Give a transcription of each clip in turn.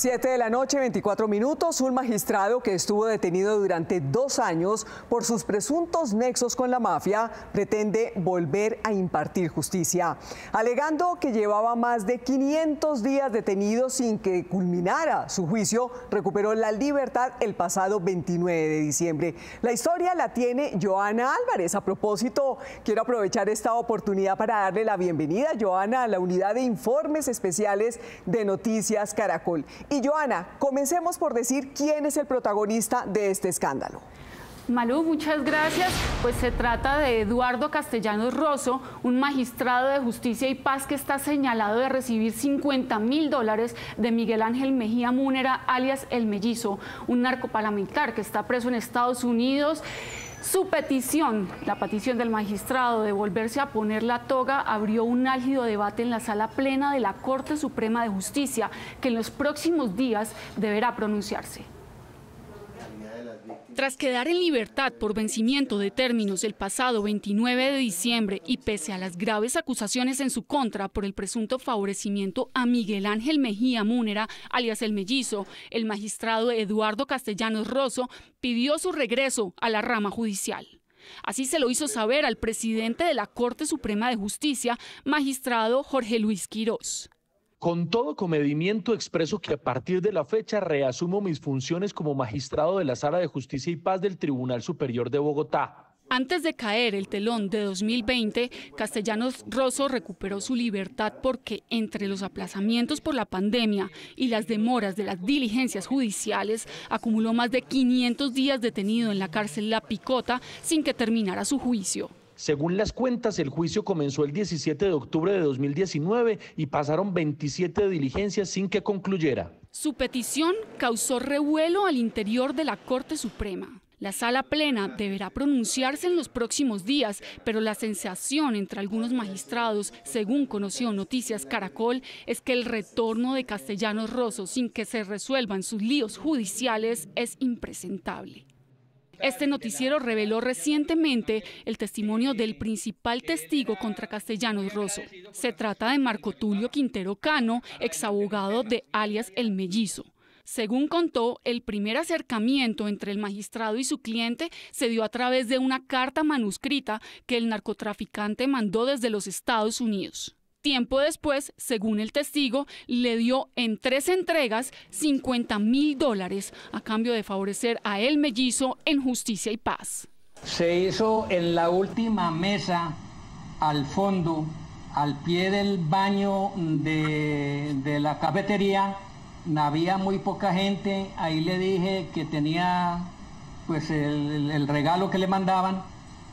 Siete de la noche, 24 minutos, un magistrado que estuvo detenido durante dos años por sus presuntos nexos con la mafia pretende volver a impartir justicia, alegando que llevaba más de 500 días detenido sin que culminara su juicio, recuperó la libertad el pasado 29 de diciembre. La historia la tiene Joana Álvarez. A propósito, quiero aprovechar esta oportunidad para darle la bienvenida, Joana, a la unidad de informes especiales de Noticias Caracol. Y Joana, comencemos por decir quién es el protagonista de este escándalo. Malú, muchas gracias. Pues se trata de Eduardo Castellanos Rosso, un magistrado de justicia y paz que está señalado de recibir 50 mil dólares de Miguel Ángel Mejía Múnera, alias El Mellizo, un narcoparlamentar que está preso en Estados Unidos. Su petición, la petición del magistrado de volverse a poner la toga, abrió un álgido debate en la sala plena de la Corte Suprema de Justicia, que en los próximos días deberá pronunciarse. Tras quedar en libertad por vencimiento de términos el pasado 29 de diciembre y pese a las graves acusaciones en su contra por el presunto favorecimiento a Miguel Ángel Mejía Múnera, alias el Mellizo, el magistrado Eduardo Castellanos Rosso pidió su regreso a la rama judicial. Así se lo hizo saber al presidente de la Corte Suprema de Justicia, magistrado Jorge Luis Quirós. Con todo comedimiento expreso que a partir de la fecha reasumo mis funciones como magistrado de la Sala de Justicia y Paz del Tribunal Superior de Bogotá. Antes de caer el telón de 2020, Castellanos Rosso recuperó su libertad porque entre los aplazamientos por la pandemia y las demoras de las diligencias judiciales, acumuló más de 500 días detenido en la cárcel La Picota sin que terminara su juicio. Según las cuentas, el juicio comenzó el 17 de octubre de 2019 y pasaron 27 diligencias sin que concluyera. Su petición causó revuelo al interior de la Corte Suprema. La sala plena deberá pronunciarse en los próximos días, pero la sensación entre algunos magistrados, según conoció Noticias Caracol, es que el retorno de Castellanos Rosso sin que se resuelvan sus líos judiciales es impresentable. Este noticiero reveló recientemente el testimonio del principal testigo contra Castellanos Rosso. Se trata de Marco Tulio Quintero Cano, exabogado de alias El Mellizo. Según contó, el primer acercamiento entre el magistrado y su cliente se dio a través de una carta manuscrita que el narcotraficante mandó desde los Estados Unidos. Tiempo después, según el testigo, le dio en tres entregas 50 mil dólares a cambio de favorecer a El Mellizo en justicia y paz. Se hizo en la última mesa al fondo, al pie del baño de, la cafetería. Había muy poca gente, ahí le dije que tenía pues el regalo que le mandaban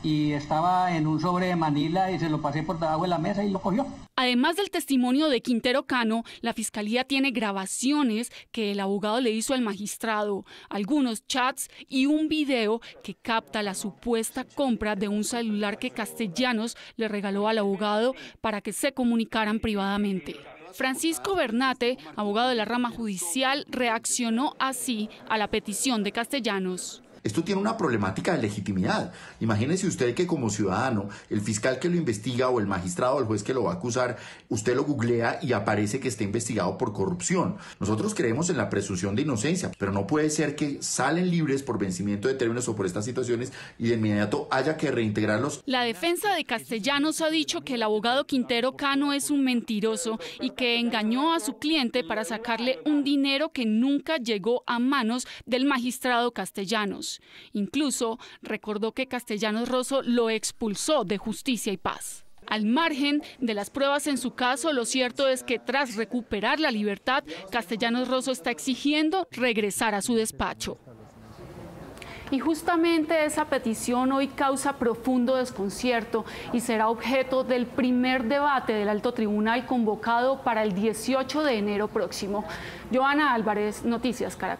y estaba en un sobre de Manila y se lo pasé por debajo de la mesa y lo cogió. Además del testimonio de Quintero Cano, la fiscalía tiene grabaciones que el abogado le hizo al magistrado, algunos chats y un video que capta la supuesta compra de un celular que Castellanos le regaló al abogado para que se comunicaran privadamente. Francisco Bernate, abogado de la rama judicial, reaccionó así a la petición de Castellanos. Esto tiene una problemática de legitimidad. Imagínese usted que como ciudadano, el fiscal que lo investiga o el magistrado o el juez que lo va a acusar, usted lo googlea y aparece que está investigado por corrupción. Nosotros creemos en la presunción de inocencia, pero no puede ser que salen libres por vencimiento de términos o por estas situaciones y de inmediato haya que reintegrarlos. La defensa de Castellanos ha dicho que el abogado Quintero Cano es un mentiroso y que engañó a su cliente para sacarle un dinero que nunca llegó a manos del magistrado Castellanos. Incluso recordó que Castellanos Rosso lo expulsó de Justicia y Paz. Al margen de las pruebas en su caso, lo cierto es que tras recuperar la libertad, Castellanos Rosso está exigiendo regresar a su despacho. Y justamente esa petición hoy causa profundo desconcierto y será objeto del primer debate del alto tribunal convocado para el 18 de enero próximo. Joana Álvarez, Noticias Caracol.